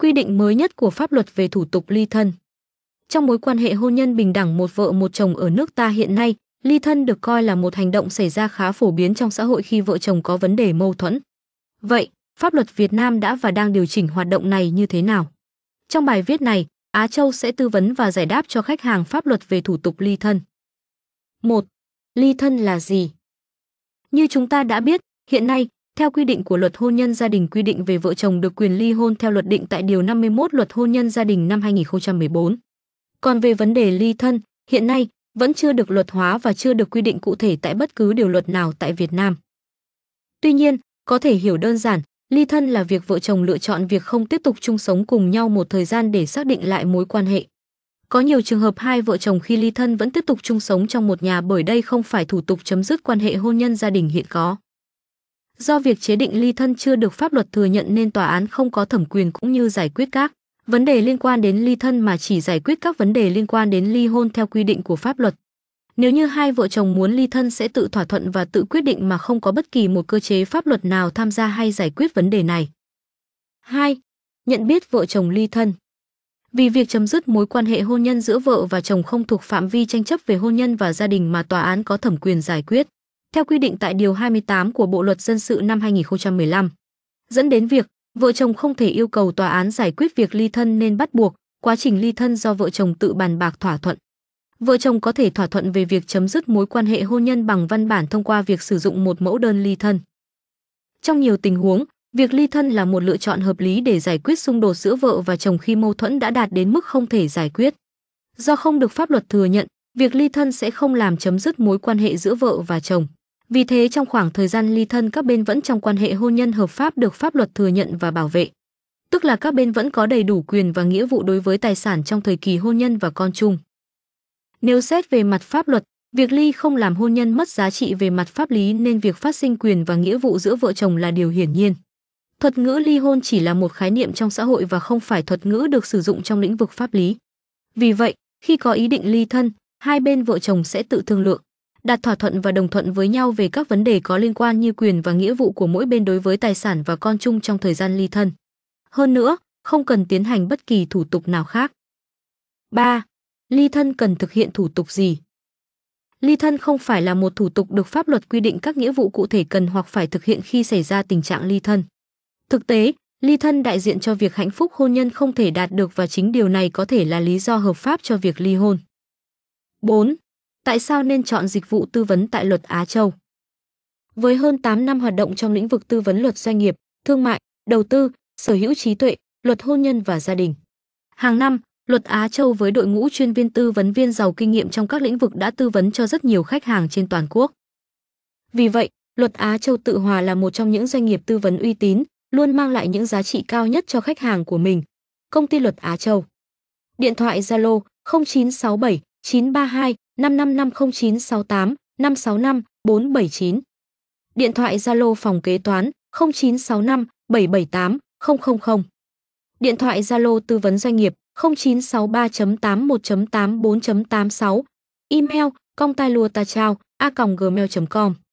quy định mới nhất của pháp luật về thủ tục ly thân. Trong mối quan hệ hôn nhân bình đẳng một vợ một chồng ở nước ta hiện nay, ly thân được coi là một hành động xảy ra khá phổ biến trong xã hội khi vợ chồng có vấn đề mâu thuẫn. Vậy, pháp luật Việt Nam đã và đang điều chỉnh hoạt động này như thế nào? Trong bài viết này, Á Châu sẽ tư vấn và giải đáp cho khách hàng pháp luật về thủ tục ly thân. 1. Ly thân là gì? Như chúng ta đã biết, hiện nay theo quy định của Luật hôn nhân gia đình quy định về vợ chồng được quyền ly hôn theo luật định tại điều 51 Luật hôn nhân gia đình năm 2014. Còn về vấn đề ly thân, hiện nay vẫn chưa được luật hóa và chưa được quy định cụ thể tại bất cứ điều luật nào tại Việt Nam. Tuy nhiên, có thể hiểu đơn giản, ly thân là việc vợ chồng lựa chọn việc không tiếp tục chung sống cùng nhau một thời gian để xác định lại mối quan hệ. Có nhiều trường hợp hai vợ chồng khi ly thân vẫn tiếp tục chung sống trong một nhà bởi đây không phải thủ tục chấm dứt quan hệ hôn nhân gia đình hiện có. Do việc chế định ly thân chưa được pháp luật thừa nhận nên tòa án không có thẩm quyền cũng như giải quyết các vấn đề liên quan đến ly thân mà chỉ giải quyết các vấn đề liên quan đến ly hôn theo quy định của pháp luật. Nếu như hai vợ chồng muốn ly thân sẽ tự thỏa thuận và tự quyết định mà không có bất kỳ một cơ chế pháp luật nào tham gia hay giải quyết vấn đề này. 2. Nhận biết vợ chồng ly thân. Vì việc chấm dứt mối quan hệ hôn nhân giữa vợ và chồng không thuộc phạm vi tranh chấp về hôn nhân và gia đình mà tòa án có thẩm quyền giải quyết theo quy định tại Điều 28 của Bộ Luật Dân sự năm 2015. Dẫn đến việc, vợ chồng không thể yêu cầu tòa án giải quyết việc ly thân nên bắt buộc, quá trình ly thân do vợ chồng tự bàn bạc thỏa thuận. Vợ chồng có thể thỏa thuận về việc chấm dứt mối quan hệ hôn nhân bằng văn bản thông qua việc sử dụng một mẫu đơn ly thân. Trong nhiều tình huống, việc ly thân là một lựa chọn hợp lý để giải quyết xung đột giữa vợ và chồng khi mâu thuẫn đã đạt đến mức không thể giải quyết. Do không được pháp luật thừa nhận, việc ly thân sẽ không làm chấm dứt mối quan hệ giữa vợ và chồng. Vì thế trong khoảng thời gian ly thân các bên vẫn trong quan hệ hôn nhân hợp pháp được pháp luật thừa nhận và bảo vệ. Tức là các bên vẫn có đầy đủ quyền và nghĩa vụ đối với tài sản trong thời kỳ hôn nhân và con chung. Nếu xét về mặt pháp luật, việc ly không làm hôn nhân mất giá trị về mặt pháp lý nên việc phát sinh quyền và nghĩa vụ giữa vợ chồng là điều hiển nhiên. Thuật ngữ ly hôn chỉ là một khái niệm trong xã hội và không phải thuật ngữ được sử dụng trong lĩnh vực pháp lý. Vì vậy, khi có ý định ly thân, hai bên vợ chồng sẽ tự thương lượng đạt thỏa thuận và đồng thuận với nhau về các vấn đề có liên quan như quyền và nghĩa vụ của mỗi bên đối với tài sản và con chung trong thời gian ly thân. Hơn nữa, không cần tiến hành bất kỳ thủ tục nào khác. 3. Ly thân cần thực hiện thủ tục gì? Ly thân không phải là một thủ tục được pháp luật quy định các nghĩa vụ cụ thể cần hoặc phải thực hiện khi xảy ra tình trạng ly thân. Thực tế, ly thân đại diện cho việc hạnh phúc hôn nhân không thể đạt được và chính điều này có thể là lý do hợp pháp cho việc ly hôn. 4 tại sao nên chọn dịch vụ tư vấn tại Luật Á Châu. Với hơn 8 năm hoạt động trong lĩnh vực tư vấn luật doanh nghiệp, thương mại, đầu tư, sở hữu trí tuệ, luật hôn nhân và gia đình. Hàng năm, Luật Á Châu với đội ngũ chuyên viên tư vấn viên giàu kinh nghiệm trong các lĩnh vực đã tư vấn cho rất nhiều khách hàng trên toàn quốc. Vì vậy, Luật Á Châu Tự Hòa là một trong những doanh nghiệp tư vấn uy tín, luôn mang lại những giá trị cao nhất cho khách hàng của mình. Công ty Luật Á Châu. Điện thoại Zalo 0967 932 5550968 565 479. Điện thoại Zalo phòng kế toán 0965 778 000. Điện thoại Zalo tư vấn doanh nghiệp 0963.81.84.86. Email congtailuatachao a gmail.com